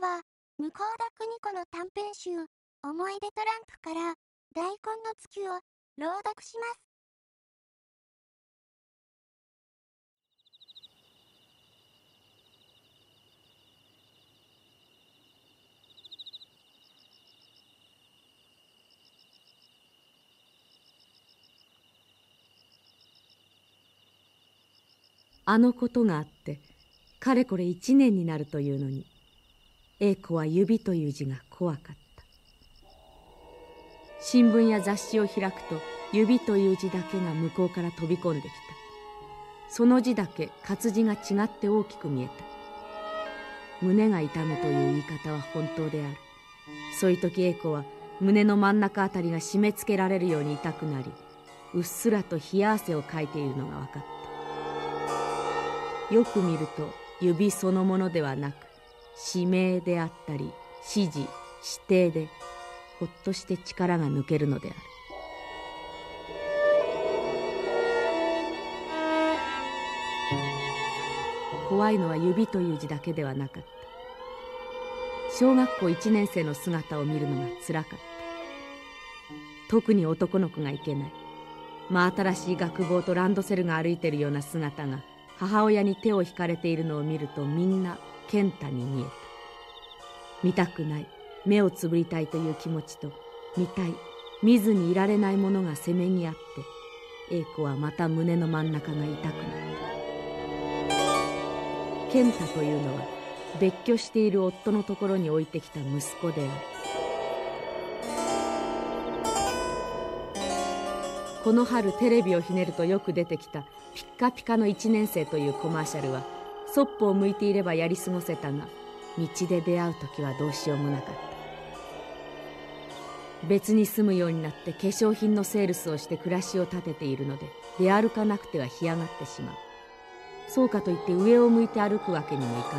回は、向田邦子の短編集、思い出トランプから、大根の月を朗読します。あのことがあってかれこれ1年になるというのに英子は指という字が怖かった新聞や雑誌を開くと指という字だけが向こうから飛び込んできたその字だけ活字が違って大きく見えた胸が痛むという言い方は本当であるそういう時英子は胸の真ん中あたりが締め付けられるように痛くなりうっすらと冷や汗をかいているのが分かったよく見ると指そのものではなく指名であったり指示指定でほっとして力が抜けるのである怖いのは指という字だけではなかった小学校1年生の姿を見るのがつらかった特に男の子がいけない真新しい学帽とランドセルが歩いてるような姿が母親に手を引かれているのを見るとみんな健太に見えた見たくない目をつぶりたいという気持ちと見たい見ずにいられないものがせめぎ合って英子はまた胸の真ん中が痛くなった健太というのは別居している夫のところに置いてきた息子であるこの春テレビをひねるとよく出てきた「ピッカピカの1年生」というコマーシャルは「そっぽを向いていればやり過ごせたが道で出会う時はどうしようもなかった別に住むようになって化粧品のセールスをして暮らしを立てているので出歩かなくては干上がってしまうそうかといって上を向いて歩くわけにもいかな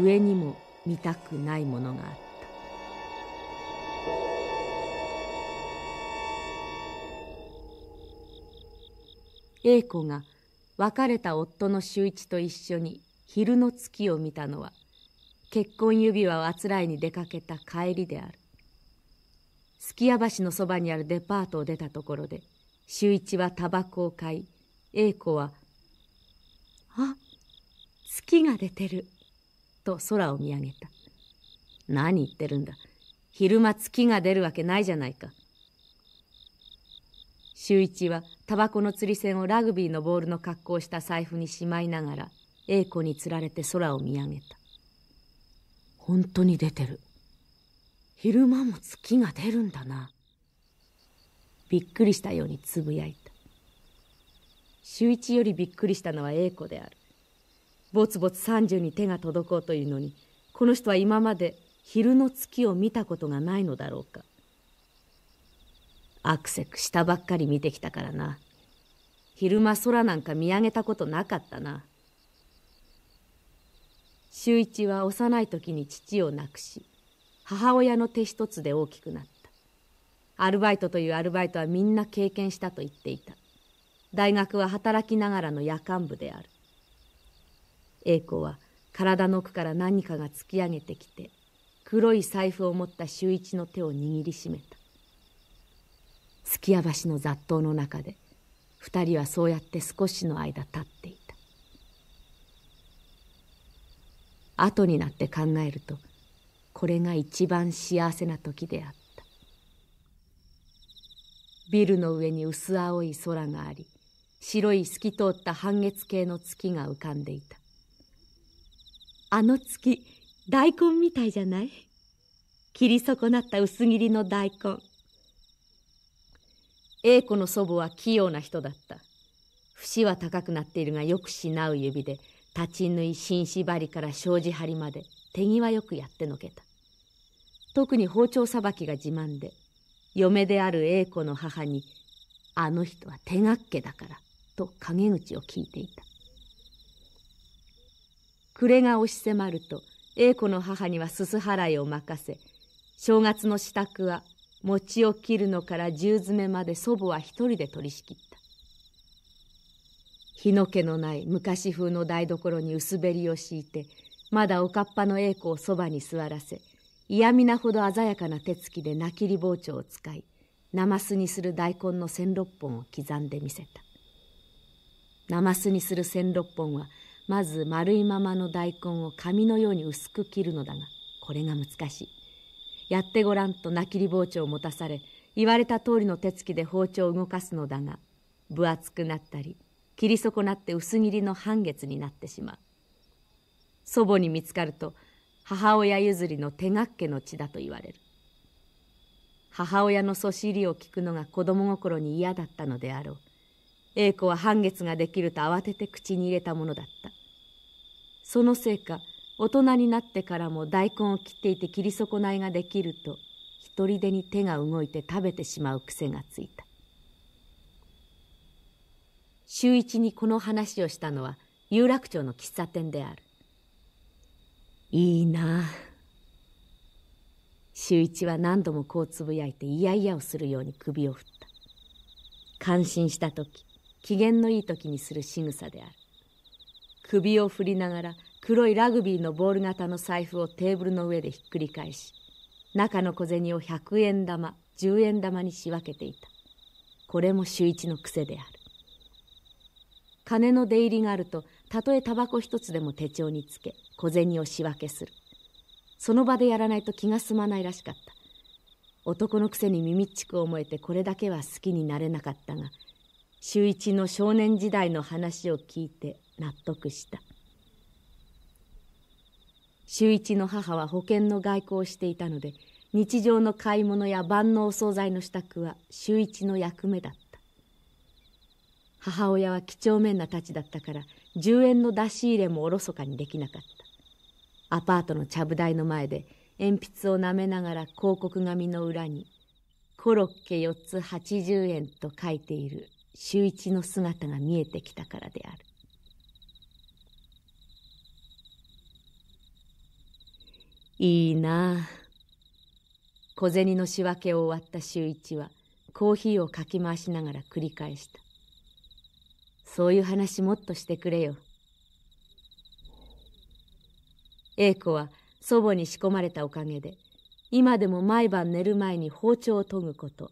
い上にも見たくないものがあった英子が別れた夫の秀一と一緒に昼の月を見たのは結婚指輪をあつらいに出かけた帰りであるすきや橋のそばにあるデパートを出たところで秀一はタバコを買い英子は「あ月が出てる」と空を見上げた「何言ってるんだ昼間月が出るわけないじゃないか」修一はタバコの釣り線をラグビーのボールの格好をした財布にしまいながら英子につられて空を見上げた本当に出てる昼間も月が出るんだなびっくりしたようにつぶやいた修一よりびっくりしたのは英子であるぼつぼつ30に手が届こうというのにこの人は今まで昼の月を見たことがないのだろうかアクセク下ばっかり見てきたからな。昼間空なんか見上げたことなかったな。秀一は幼い時に父を亡くし、母親の手一つで大きくなった。アルバイトというアルバイトはみんな経験したと言っていた。大学は働きながらの夜間部である。英子は体の奥から何かが突き上げてきて、黒い財布を持った秀一の手を握りしめた。すき橋の雑踏の中で二人はそうやって少しの間立っていた後になって考えるとこれが一番幸せな時であったビルの上に薄青い空があり白い透き通った半月形の月が浮かんでいたあの月大根みたいじゃない切り損なった薄切りの大根英子の祖母は器用な人だった節は高くなっているがよくしなう指で立ち縫い新縛りから障子張りまで手際よくやってのけた特に包丁さばきが自慢で嫁である英子の母に「あの人は手がっけだから」と陰口を聞いていた暮れが押し迫ると英子の母にはすす払いを任せ正月の支度は餅を切るのから十詰めまで祖母は一人で取り仕切った日の気のない昔風の台所に薄べりを敷いてまだおかっぱの栄子をそばに座らせ嫌みなほど鮮やかな手つきでなきり包丁を使いなますにする大根の千六本を刻んでみせたなますにする千六本はまず丸いままの大根を紙のように薄く切るのだがこれが難しいやってごらんと泣きり包丁を持たされ言われた通りの手つきで包丁を動かすのだが分厚くなったり切り損なって薄切りの半月になってしまう祖母に見つかると母親譲りの手がっ家の血だと言われる母親のそしりを聞くのが子供心に嫌だったのであろう英子は半月ができると慌てて口に入れたものだったそのせいか大人になってからも大根を切っていて切り損ないができると一人でに手が動いて食べてしまう癖がついた週一にこの話をしたのは有楽町の喫茶店であるいいなあ周一は何度もこうつぶやいて嫌々をするように首を振った感心した時機嫌のいい時にする仕草である首を振りながら黒いラグビーのボール型の財布をテーブルの上でひっくり返し中の小銭を100円玉10円玉に仕分けていたこれも秀一の癖である金の出入りがあるとたとえタバコ一つでも手帳につけ小銭を仕分けするその場でやらないと気が済まないらしかった男のくせに耳っちく思えてこれだけは好きになれなかったが秀一の少年時代の話を聞いて納得した週一の母は保険の外交をしていたので日常の買い物や万能惣菜の支度は週一の役目だった母親は几帳面なたちだったから10円の出し入れもおろそかにできなかったアパートのちゃぶ台の前で鉛筆をなめながら広告紙の裏に「コロッケ4つ80円」と書いている秀一の姿が見えてきたからであるいいな小銭の仕分けを終わった周一はコーヒーをかき回しながら繰り返したそういう話もっとしてくれよ英子は祖母に仕込まれたおかげで今でも毎晩寝る前に包丁を研ぐこと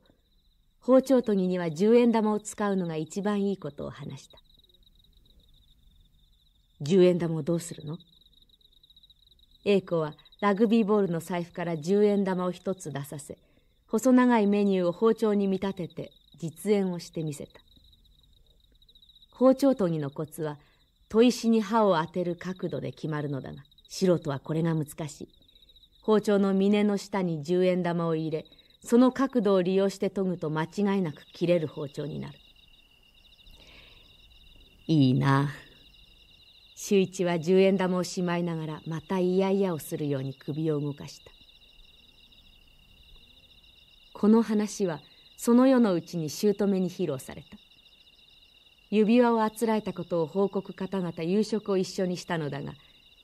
包丁研ぎには十円玉を使うのが一番いいことを話した十円玉をどうするの英子はラグビーボールの財布から10円玉を一つ出させ細長いメニューを包丁に見立てて実演をしてみせた包丁研ぎのコツは砥石に刃を当てる角度で決まるのだが素人はこれが難しい包丁の峰の下に10円玉を入れその角度を利用して研ぐと間違いなく切れる包丁になるいいな周一は十円玉をしまいながらまたいやいやをするように首を動かしたこの話はその夜のうちに姑に披露された指輪をあつらえたことを報告方々夕食を一緒にしたのだが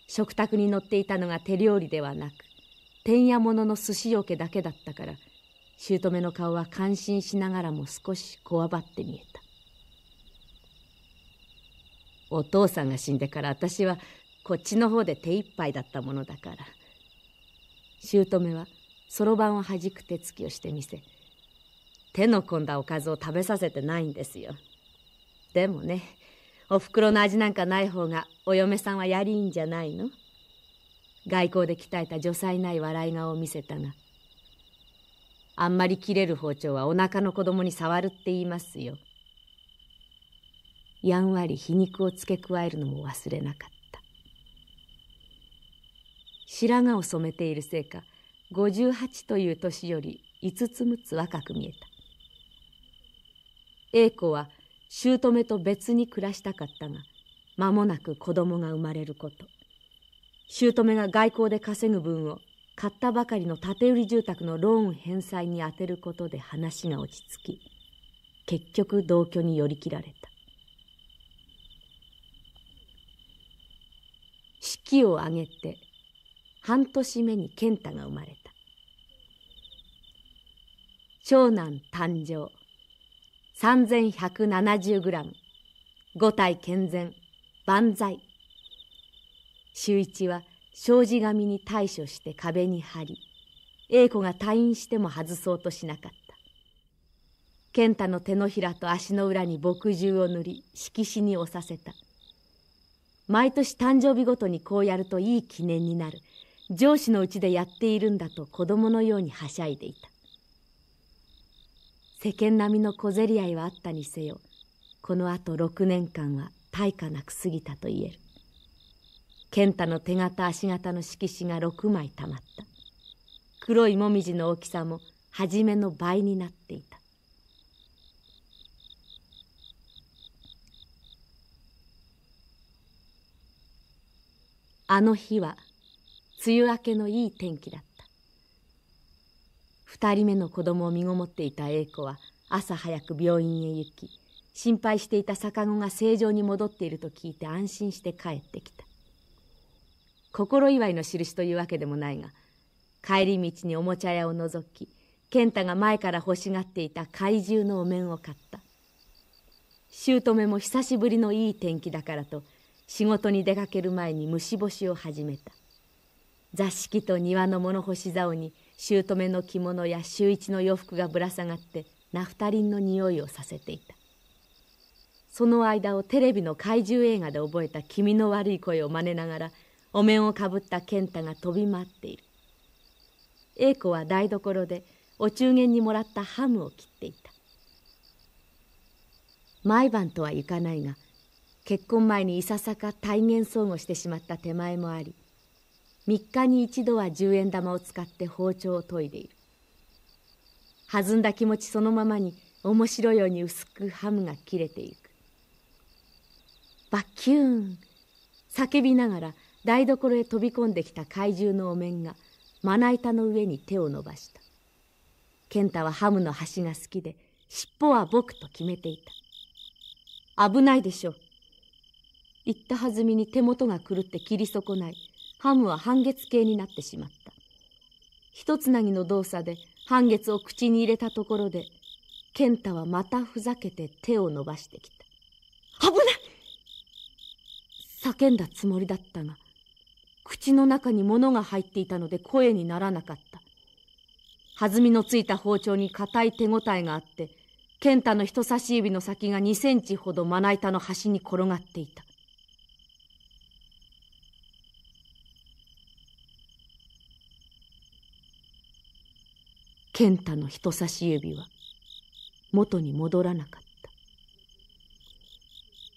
食卓に乗っていたのが手料理ではなくてんやものの寿司よけだけだったから姑の顔は感心しながらも少しこわばって見えたお父さんが死んでから私はこっちの方で手一杯だったものだから姑はそろばんをはじく手つきをしてみせ手の込んだおかずを食べさせてないんですよでもねおふくろの味なんかない方がお嫁さんはやりいんじゃないの外交で鍛えた女才ない笑い顔を見せたがあんまり切れる包丁はお腹の子供に触るって言いますよやんわり皮肉を付け加えるのも忘れなかった白髪を染めているせいか58という年より5つ6つ若く見えた英子は姑と別に暮らしたかったが間もなく子供が生まれること姑が外交で稼ぐ分を買ったばかりの建売り住宅のローン返済に充てることで話が落ち着き結局同居に寄り切られた式を挙げて半年目に健太が生まれた長男誕生3 1 7 0ム五体健全万歳周一は障子紙に対処して壁に貼り英子が退院しても外そうとしなかった健太の手のひらと足の裏に墨汁を塗り色紙に押させた「毎年誕生日ごとにこうやるといい記念になる。上司のうちでやっているんだと子供のようにはしゃいでいた。世間並みの小競り合いはあったにせよ、この後6年間は大化なく過ぎたと言える。健太の手形足形の色紙が6枚たまった。黒いもみじの大きさも初めの倍になっていた。あの日は梅雨明けのいい天気だった二人目の子供を身ごもっていた英子は朝早く病院へ行き心配していた逆子が正常に戻っていると聞いて安心して帰ってきた心祝いの印というわけでもないが帰り道におもちゃ屋を覗き健太が前から欲しがっていた怪獣のお面を買った姑も久しぶりのいい天気だからと仕事に出かける前に虫干しを始めた座敷と庭の物干し竿に姑の着物や秀一の洋服がぶら下がってナフタリンの匂いをさせていたその間をテレビの怪獣映画で覚えた気味の悪い声を真似ながらお面をかぶった健太が飛び回っている英子は台所でお中元にもらったハムを切っていた毎晩とはいかないが結婚前にいささか対面相互してしまった手前もあり3日に一度は十円玉を使って包丁を研いでいる弾んだ気持ちそのままに面白いように薄くハムが切れていくバキューン叫びながら台所へ飛び込んできた怪獣のお面がまな板の上に手を伸ばした健太はハムの端が好きで尻尾は僕と決めていた危ないでしょう言ったはずみに手元が狂って切り損ないハムは半月形になってしまった一つなぎの動作で半月を口に入れたところで健太はまたふざけて手を伸ばしてきた危ない叫んだつもりだったが口の中に物が入っていたので声にならなかった弾みのついた包丁に硬い手応えがあって健太の人差し指の先が2センチほどまな板の端に転がっていた健太の人差し指は元に戻らなかった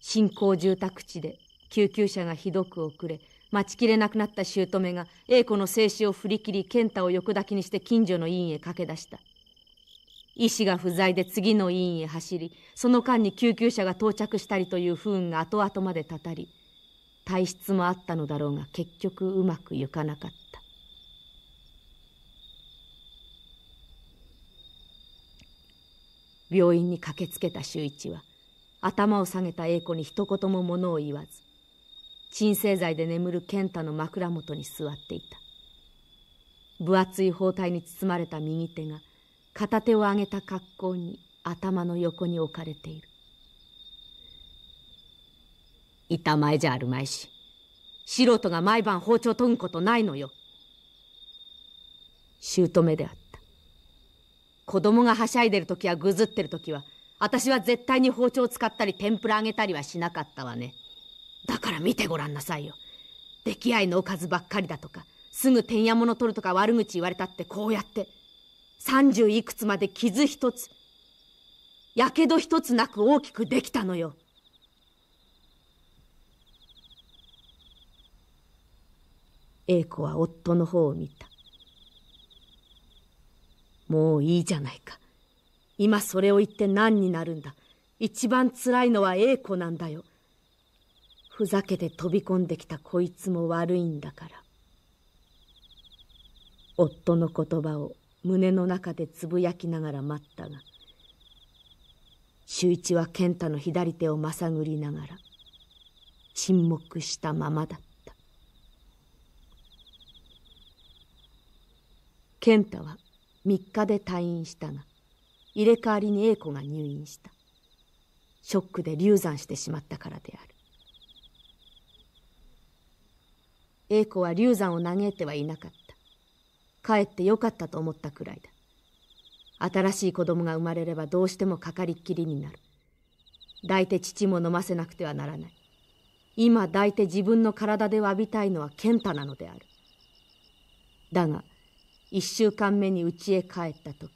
新興住宅地で救急車がひどく遅れ待ちきれなくなった姑が英子の静止を振り切り健太を横抱きにして近所の院へ駆け出した医師が不在で次の医院へ走りその間に救急車が到着したりという不運が後々までたたり体質もあったのだろうが結局うまくいかなかった病院に駆けつけた秀一は頭を下げた英子に一言も物を言わず鎮静剤で眠る健太の枕元に座っていた分厚い包帯に包まれた右手が片手を上げた格好に頭の横に置かれている板前じゃあるまいし素人が毎晩包丁研ぐことないのよ姑であった子供がはしゃいでる時やぐずってる時は私は絶対に包丁を使ったり天ぷらあげたりはしなかったわねだから見てごらんなさいよ出来合いのおかずばっかりだとかすぐてんやもの取るとか悪口言われたってこうやって三十いくつまで傷一つやけど一つなく大きくできたのよ英子は夫の方を見たもういいじゃないか。今それを言って何になるんだ。一番辛いのは英子なんだよ。ふざけて飛び込んできたこいつも悪いんだから。夫の言葉を胸の中でつぶやきながら待ったが、秀一は健太の左手をまさぐりながら、沈黙したままだった。健太は3日で退院したが入れ替わりに A 子が入院したショックで流産してしまったからである A 子は流産を嘆いてはいなかった帰ってよかったと思ったくらいだ新しい子供が生まれればどうしてもかかりっきりになる抱いて父も飲ませなくてはならない今抱いて自分の体で詫びたいのは健太なのであるだが一週間目に家へ帰った時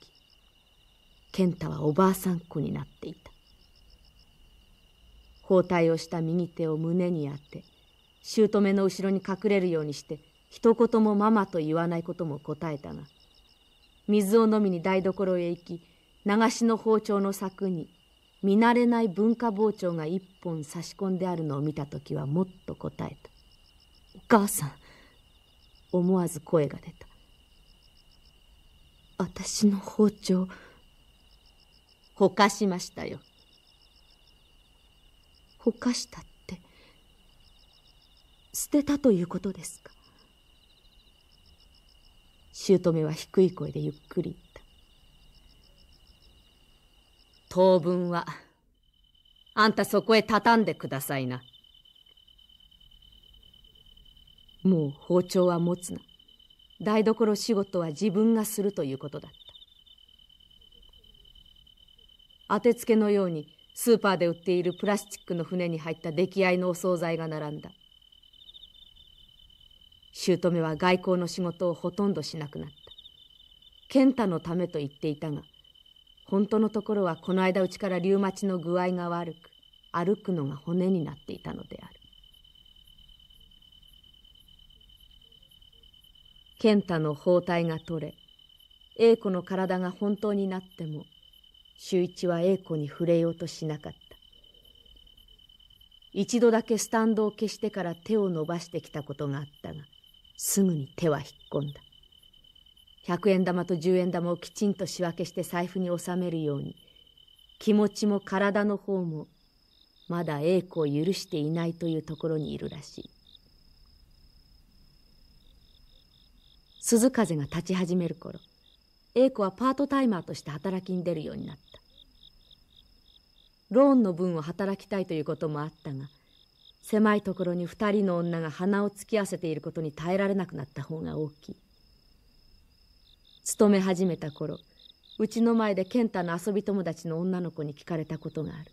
健太はおばあさん子になっていた包帯をした右手を胸に当て姑の後ろに隠れるようにして一言もママと言わないことも答えたが水を飲みに台所へ行き流しの包丁の柵に見慣れない文化包丁が一本差し込んであるのを見た時はもっと答えた「お母さん」思わず声が出た私の包丁ほかしましたよほかしたって捨てたということですか姑は低い声でゆっくり言った当分はあんたそこへ畳んでくださいなもう包丁は持つな台所仕事は自分がするということだった当てつけのようにスーパーで売っているプラスチックの船に入った出来合いのお惣菜が並んだ姑は外交の仕事をほとんどしなくなった健太のためと言っていたが本当のところはこの間うちからリウマチの具合が悪く歩くのが骨になっていたのである健太の包帯が取れ、英子の体が本当になっても、秀一は英子に触れようとしなかった。一度だけスタンドを消してから手を伸ばしてきたことがあったが、すぐに手は引っ込んだ。100円玉と10円玉をきちんと仕分けして財布に収めるように、気持ちも体の方も、まだ栄子を許していないというところにいるらしい。鈴風が立ち始める頃英子はパートタイマーとして働きに出るようになったローンの分を働きたいということもあったが狭いところに2人の女が鼻を突き合わせていることに耐えられなくなった方が大きい勤め始めた頃うちの前で健太の遊び友達の女の子に聞かれたことがある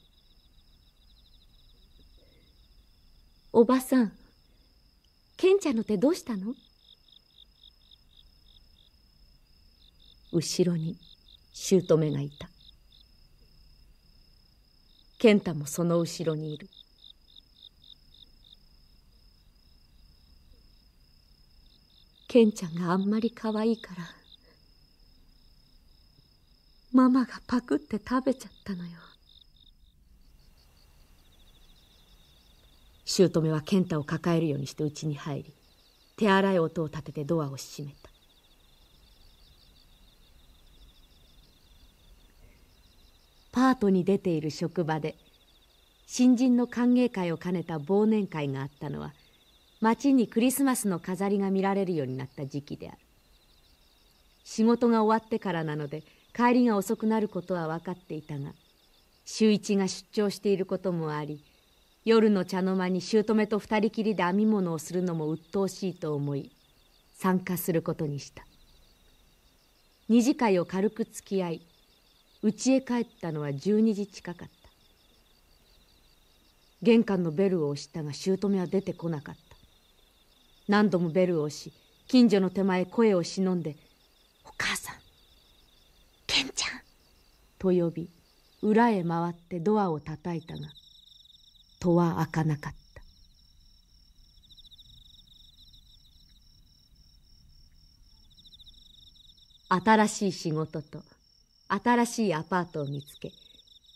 「おばさん健ちゃんの手どうしたの?」後ろに姑がいた健太もその後ろにいる健ちゃんがあんまり可愛いからママがパクって食べちゃったのよ姑は健太を抱えるようにして家に入り手洗い音を立ててドアを閉めた後に出ている職場で新人の歓迎会を兼ねた忘年会があったのは町にクリスマスの飾りが見られるようになった時期である仕事が終わってからなので帰りが遅くなることは分かっていたが秀一が出張していることもあり夜の茶の間に姑と二人きりで編み物をするのも鬱陶しいと思い参加することにした二次会を軽く付き合い家へ帰ったのは12時近かった玄関のベルを押したが姑は出てこなかった何度もベルを押し近所の手前声を忍んで「お母さんケンちゃん」と呼び裏へ回ってドアを叩いたが戸は開かなかった新しい仕事と新しいアパートを見つけ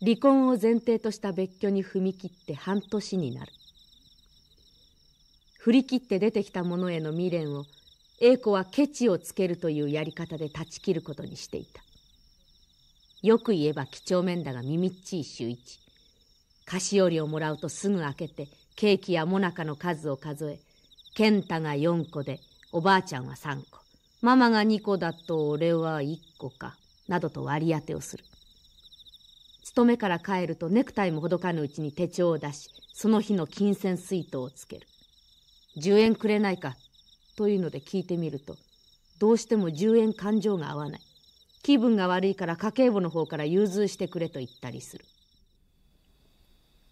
離婚を前提とした別居に踏み切って半年になる振り切って出てきたものへの未練を英子はケチをつけるというやり方で断ち切ることにしていたよく言えば几帳面だが耳っちい周一菓子折りをもらうとすぐ開けてケーキやもなかの数を数え健太が4個でおばあちゃんは3個ママが2個だと俺は1個かなどと割り当てをする勤めから帰るとネクタイもほどかぬうちに手帳を出しその日の金銭水筒をつける10円くれないかというので聞いてみるとどうしても10円感情が合わない気分が悪いから家計簿の方から融通してくれと言ったりする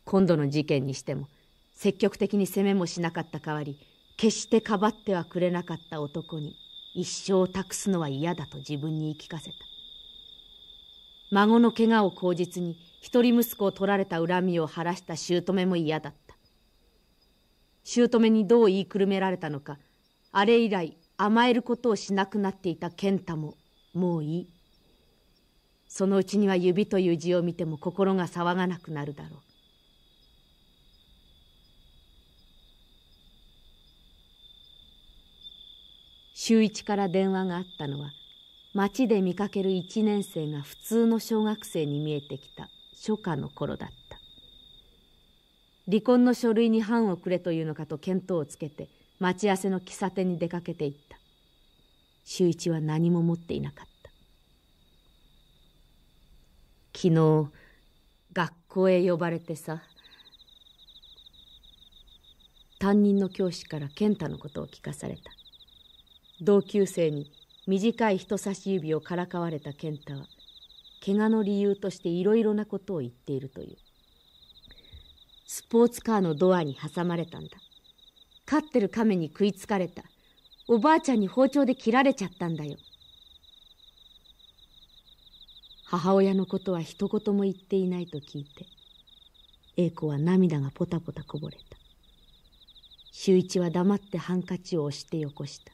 今度の事件にしても積極的に責めもしなかった代わり決してかばってはくれなかった男に一生託すのは嫌だと自分に言い聞かせた孫の怪我を口実に一人息子を取られた恨みを晴らした姑も嫌だった姑にどう言いくるめられたのかあれ以来甘えることをしなくなっていた健太ももういいそのうちには指という字を見ても心が騒がなくなるだろう周一から電話があったのは街で見かける一年生が普通の小学生に見えてきた初夏の頃だった離婚の書類に判をくれというのかと見当をつけて待ち合わせの喫茶店に出かけていった秀一は何も持っていなかった昨日学校へ呼ばれてさ担任の教師から健太のことを聞かされた同級生に短い人差し指をからかわれた健太は怪我の理由としていろいろなことを言っているというスポーツカーのドアに挟まれたんだ飼ってる亀に食いつかれたおばあちゃんに包丁で切られちゃったんだよ母親のことは一言も言っていないと聞いて英子は涙がポタポタこぼれた秀一は黙ってハンカチを押してよこした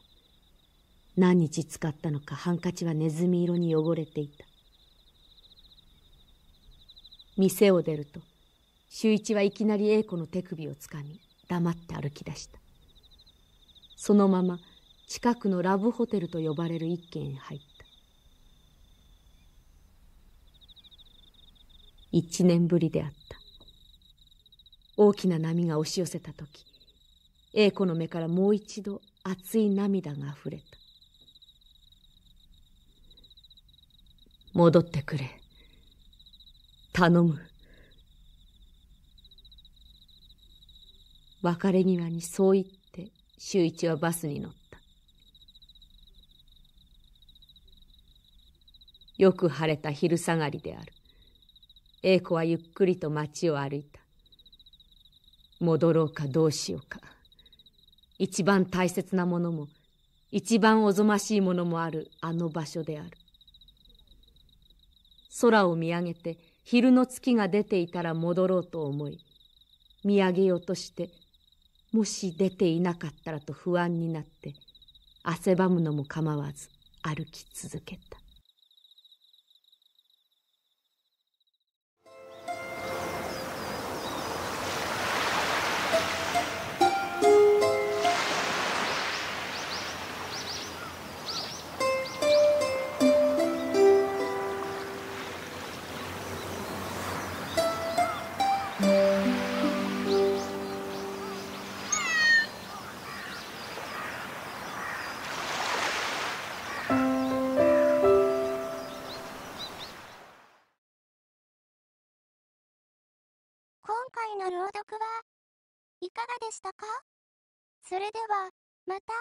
何日使ったのかハンカチはネズミ色に汚れていた店を出ると秀一はいきなり英子の手首をつかみ黙って歩き出したそのまま近くのラブホテルと呼ばれる一軒へ入った一年ぶりであった大きな波が押し寄せた時英子の目からもう一度熱い涙があふれた戻ってくれ。頼む。別れ際にそう言って周一はバスに乗った。よく晴れた昼下がりである。英子はゆっくりと街を歩いた。戻ろうかどうしようか。一番大切なものも、一番おぞましいものもあるあの場所である。空を見上げて昼の月が出ていたら戻ろうと思い見上げようとしてもし出ていなかったらと不安になって汗ばむのも構わず歩き続けた。それでは、また、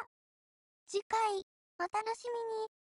次回、お楽しみに。